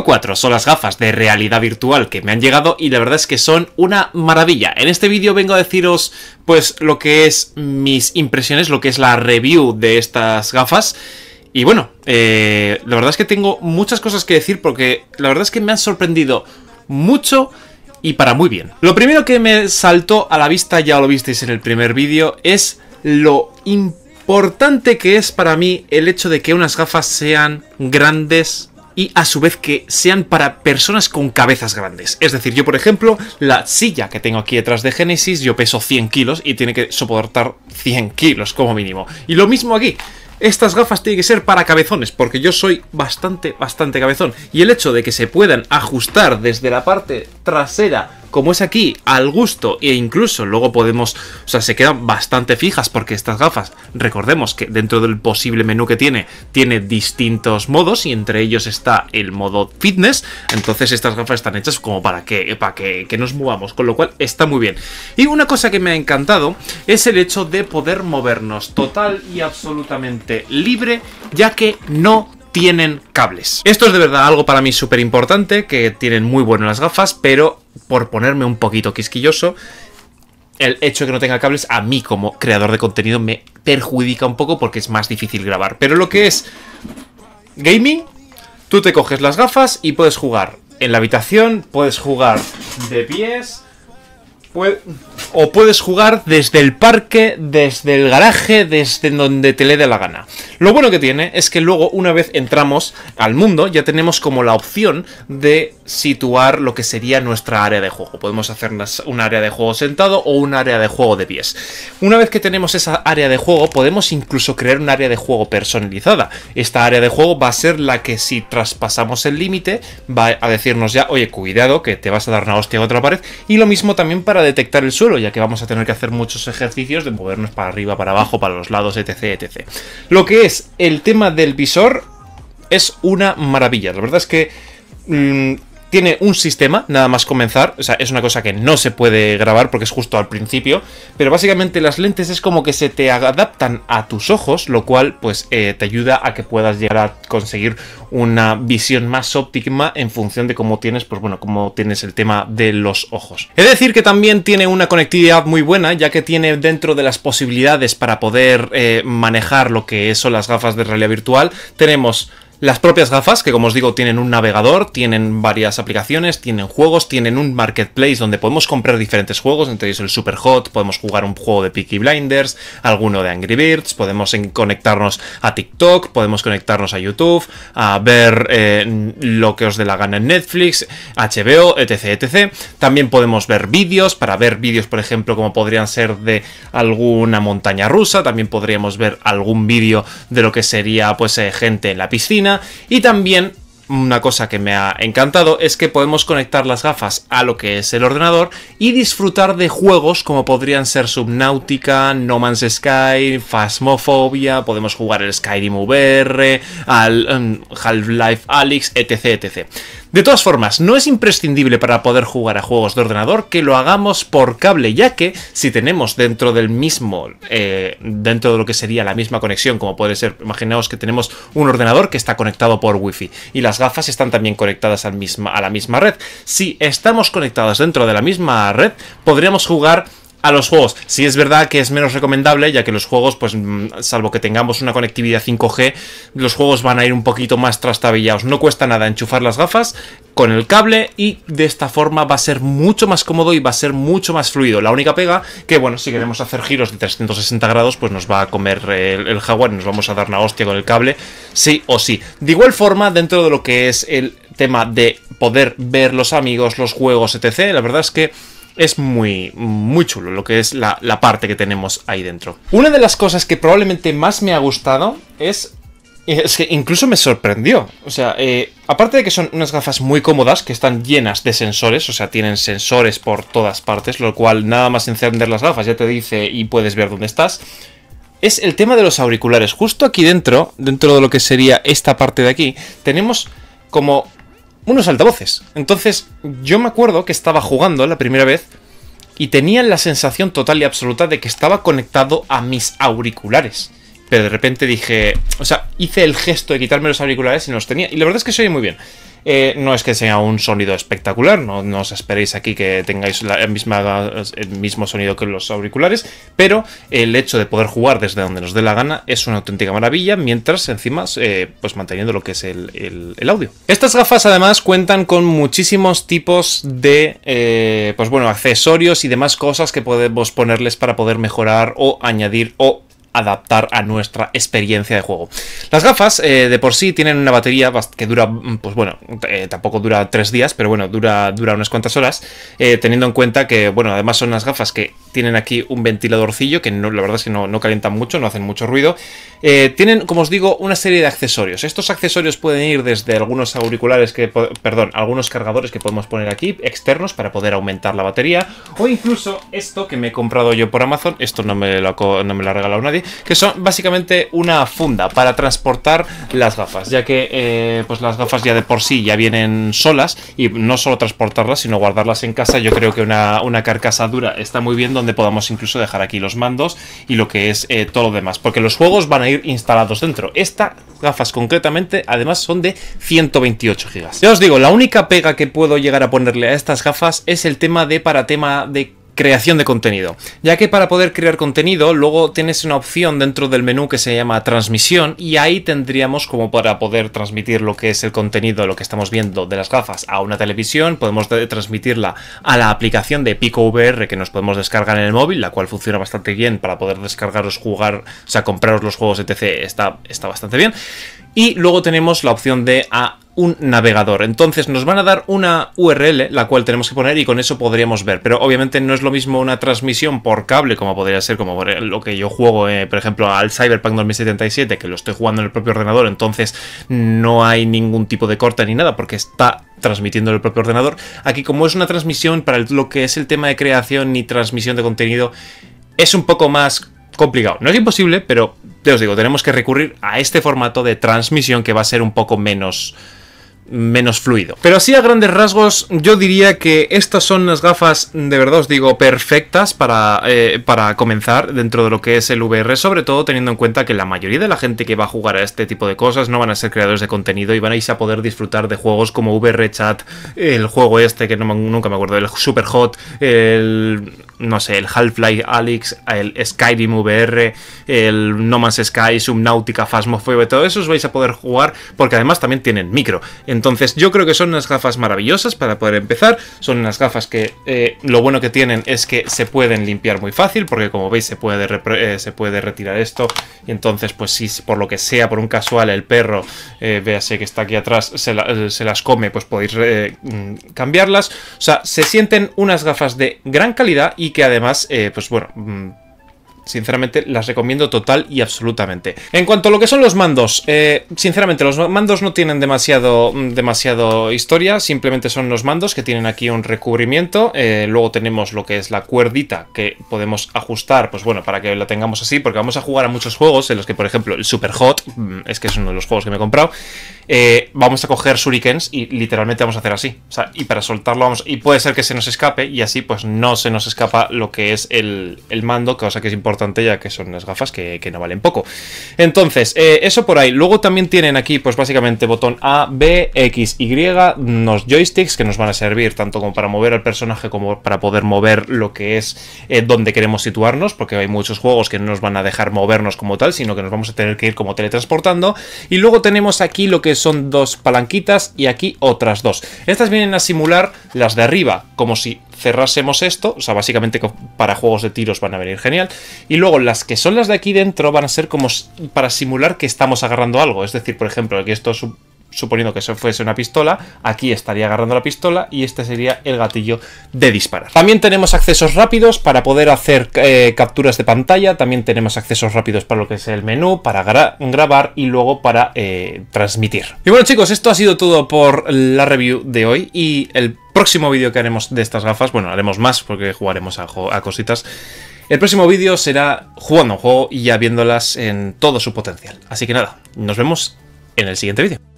4 son las gafas de realidad virtual que me han llegado y la verdad es que son una maravilla. En este vídeo vengo a deciros pues lo que es mis impresiones, lo que es la review de estas gafas. Y bueno, eh, la verdad es que tengo muchas cosas que decir porque la verdad es que me han sorprendido mucho y para muy bien. Lo primero que me saltó a la vista, ya lo visteis en el primer vídeo, es lo importante que es para mí el hecho de que unas gafas sean grandes y a su vez que sean para personas con cabezas grandes. Es decir, yo por ejemplo, la silla que tengo aquí detrás de Genesis, yo peso 100 kilos y tiene que soportar 100 kilos como mínimo. Y lo mismo aquí. Estas gafas tienen que ser para cabezones, porque yo soy bastante, bastante cabezón. Y el hecho de que se puedan ajustar desde la parte trasera como es aquí, al gusto, e incluso luego podemos, o sea, se quedan bastante fijas porque estas gafas, recordemos que dentro del posible menú que tiene, tiene distintos modos y entre ellos está el modo fitness, entonces estas gafas están hechas como para que, para que, que nos movamos, con lo cual está muy bien. Y una cosa que me ha encantado es el hecho de poder movernos total y absolutamente libre, ya que no tienen cables. Esto es de verdad algo para mí súper importante, que tienen muy bueno las gafas, pero por ponerme un poquito quisquilloso, el hecho de que no tenga cables a mí como creador de contenido me perjudica un poco porque es más difícil grabar. Pero lo que es gaming, tú te coges las gafas y puedes jugar en la habitación, puedes jugar de pies, o puedes jugar desde el parque, desde el garaje, desde donde te le dé la gana. Lo bueno que tiene es que luego una vez entramos al mundo ya tenemos como la opción de situar lo que sería nuestra área de juego. Podemos hacer un área de juego sentado o un área de juego de pies. Una vez que tenemos esa área de juego, podemos incluso crear un área de juego personalizada. Esta área de juego va a ser la que si traspasamos el límite, va a decirnos ya, oye, cuidado, que te vas a dar una hostia a otra pared. Y lo mismo también para detectar el suelo, ya que vamos a tener que hacer muchos ejercicios de movernos para arriba, para abajo, para los lados, etc. etc. Lo que es el tema del visor es una maravilla. La verdad es que... Mm, tiene un sistema, nada más comenzar, o sea, es una cosa que no se puede grabar porque es justo al principio, pero básicamente las lentes es como que se te adaptan a tus ojos, lo cual pues eh, te ayuda a que puedas llegar a conseguir una visión más óptima en función de cómo tienes, pues bueno, cómo tienes el tema de los ojos. Es decir que también tiene una conectividad muy buena, ya que tiene dentro de las posibilidades para poder eh, manejar lo que son las gafas de realidad virtual, tenemos las propias gafas, que como os digo, tienen un navegador, tienen varias aplicaciones, tienen juegos, tienen un marketplace donde podemos comprar diferentes juegos, entre ellos el Super Hot, podemos jugar un juego de Peaky Blinders, alguno de Angry Birds, podemos conectarnos a TikTok, podemos conectarnos a YouTube, a ver eh, lo que os dé la gana en Netflix, HBO, etc, etc. También podemos ver vídeos, para ver vídeos, por ejemplo, como podrían ser de alguna montaña rusa, también podríamos ver algún vídeo de lo que sería pues eh, gente en la piscina, y también una cosa que me ha encantado es que podemos conectar las gafas a lo que es el ordenador y disfrutar de juegos como podrían ser Subnautica, No Man's Sky, Phasmophobia, podemos jugar el Skyrim VR, mm, Half-Life Alyx, etc, etc. De todas formas, no es imprescindible para poder jugar a juegos de ordenador que lo hagamos por cable, ya que si tenemos dentro del mismo, eh, dentro de lo que sería la misma conexión, como puede ser, imaginaos que tenemos un ordenador que está conectado por wifi y las gafas están también conectadas a la misma red. Si estamos conectados dentro de la misma red, podríamos jugar a los juegos. si es verdad que es menos recomendable, ya que los juegos, pues mm, salvo que tengamos una conectividad 5G, los juegos van a ir un poquito más trastabillados. No cuesta nada enchufar las gafas con el cable y de esta forma va a ser mucho más cómodo y va a ser mucho más fluido. La única pega que, bueno, si queremos hacer giros de 360 grados, pues nos va a comer el, jaguar y nos vamos a dar una hostia con el cable, sí o sí. De igual forma, dentro de lo que es el tema de poder ver los amigos, los juegos, etc., la verdad es que es muy, muy chulo lo que es la, parte que tenemos ahí dentro. Una de las cosas que probablemente más me ha gustado es es que incluso me sorprendió. O sea, eh, aparte de que son unas gafas muy cómodas, que están llenas de sensores, o sea, tienen sensores por todas partes, lo cual nada más encender las gafas ya te dice y puedes ver dónde estás, es el tema de los auriculares. Justo aquí dentro, dentro de lo que sería esta parte de aquí, tenemos como unos altavoces. Entonces, yo me acuerdo que estaba jugando la primera vez y tenía la sensación total y absoluta de que estaba conectado a mis auriculares. Pero de repente dije, o sea, hice el gesto de quitarme los auriculares y no los tenía. Y la verdad es que se oye muy bien. Eh, no es que sea un sonido espectacular, no, no os esperéis aquí que tengáis el, el mismo sonido que los auriculares, pero el hecho de poder jugar desde donde nos dé la gana es una auténtica maravilla, mientras encima eh, pues manteniendo lo que es el, audio. Estas gafas además cuentan con muchísimos tipos de eh, pues bueno, accesorios y demás cosas que podemos ponerles para poder mejorar o añadir o adaptar a nuestra experiencia de juego. Las gafas eh, de por sí tienen una batería que dura, mm, pues bueno, eh, tampoco dura tres días, pero bueno, dura, unas cuantas horas, eh, teniendo en cuenta que, bueno, además son unas gafas que tienen aquí un ventiladorcillo, que no, la verdad es que no, calientan mucho, no hacen mucho ruido. tienen, como os digo, una serie de accesorios. Estos accesorios pueden ir desde algunos auriculares que, perdón, algunos cargadores que podemos poner aquí, externos, para poder aumentar la batería, o incluso esto que me he comprado yo por Amazon, esto no me no me lo ha regalado nadie, que son básicamente una funda para transportar las gafas, ya que eh, pues las gafas ya de por sí ya vienen solas y no solo transportarlas, sino guardarlas en casa. Yo creo que una, carcasa dura está muy bien donde podamos incluso dejar aquí los mandos y lo que es eh, todo lo demás, porque los juegos van a ir instalados dentro. Estas gafas concretamente, además, son de 128 gigas. Ya os digo, la única pega que puedo llegar a ponerle a estas gafas es el tema de para tema de creación de contenido. Ya que para poder crear contenido, luego tienes una opción dentro del menú que se llama transmisión y ahí tendríamos como para poder transmitir lo que es el contenido, lo que estamos viendo de las gafas a una televisión, podemos transmitirla a la aplicación de Pico VR que nos podemos descargar en el móvil, la cual funciona bastante bien para poder descargaros, jugar, o sea, compraros los juegos etc. Está, está bastante bien. Y luego tenemos la opción de a un navegador. Entonces nos van a dar una URL, la cual tenemos que poner y con eso podríamos ver. Pero obviamente no es lo mismo una transmisión por cable, como podría ser, como lo que yo juego, eh, por ejemplo, al Cyberpunk 2077, que lo estoy jugando en el propio ordenador, entonces no hay ningún tipo de corte ni nada, porque está transmitiendo el propio ordenador. Aquí como es una transmisión para lo que es el tema de creación y transmisión de contenido, es un poco más complicado. No es imposible, pero te os digo, tenemos que recurrir a este formato de transmisión que va a ser un poco menos menos fluido. Pero así a grandes rasgos yo diría que estas son las gafas, de verdad os digo, perfectas para, eh, para comenzar dentro de lo que es el VR, sobre todo teniendo en cuenta que la mayoría de la gente que va a jugar a este tipo de cosas no van a ser creadores de contenido y van a a poder disfrutar de juegos como VR Chat, el juego este que no, nunca me acuerdo, el Super Hot, el no sé, el Half-Life Alyx, el Skyrim VR, el No Man's Sky, Subnautica, Phasmophobia, todo eso os vais a poder jugar porque además también tienen micro. Entonces yo creo que son unas gafas maravillosas para poder empezar. Son unas gafas que eh, lo bueno que tienen es que se pueden limpiar muy fácil porque como veis se puede, eh, se puede retirar esto. Y entonces pues si por lo que sea, por un casual el perro, eh, véase que está aquí atrás, se, se las come, pues podéis mm, cambiarlas. O sea, se sienten unas gafas de gran calidad y que además pues bueno mm, Sinceramente, las recomiendo total y absolutamente. En cuanto a lo que son los mandos, eh, sinceramente, los mandos no tienen demasiado, mm, demasiado historia, simplemente son los mandos que tienen aquí un recubrimiento. Eh, luego tenemos lo que es la cuerdita que podemos ajustar, pues bueno, para que la tengamos así, porque vamos a jugar a muchos juegos en los que, por ejemplo, el Super Hot, mm, es que es uno de los juegos que me he comprado, eh, vamos a coger shurikens y literalmente vamos a hacer así. O sea, y para soltarlo vamos... Y puede ser que se nos escape y así pues no se nos escapa lo que es el, el mando, cosa que es importante ya que son las gafas que, no valen poco. Entonces, eh, eso por ahí. Luego también tienen aquí pues básicamente botón A, B, X, Y, unos joysticks que nos van a servir tanto como para mover al personaje como para poder mover lo que es eh, donde queremos situarnos, porque hay muchos juegos que no nos van a dejar movernos como tal, sino que nos vamos a tener que ir como teletransportando. Y luego tenemos aquí lo que son dos palanquitas y aquí otras dos. Estas vienen a simular las de arriba, como si cerrásemos esto, o sea, básicamente para juegos de tiros van a venir genial. Y luego las que son las de aquí dentro van a ser como para simular que estamos agarrando algo, es decir, por ejemplo, aquí esto es un suponiendo que eso fuese una pistola, aquí estaría agarrando la pistola y este sería el gatillo de disparar. También tenemos accesos rápidos para poder hacer eh, capturas de pantalla, también tenemos accesos rápidos para lo que es el menú, para grabar y luego para eh, transmitir. Y bueno chicos, esto ha sido todo por la review de hoy y el próximo vídeo que haremos de estas gafas, bueno, haremos más porque jugaremos a, a cositas, el próximo vídeo será jugando un juego y ya viéndolas en todo su potencial. Así que nada, nos vemos en el siguiente vídeo.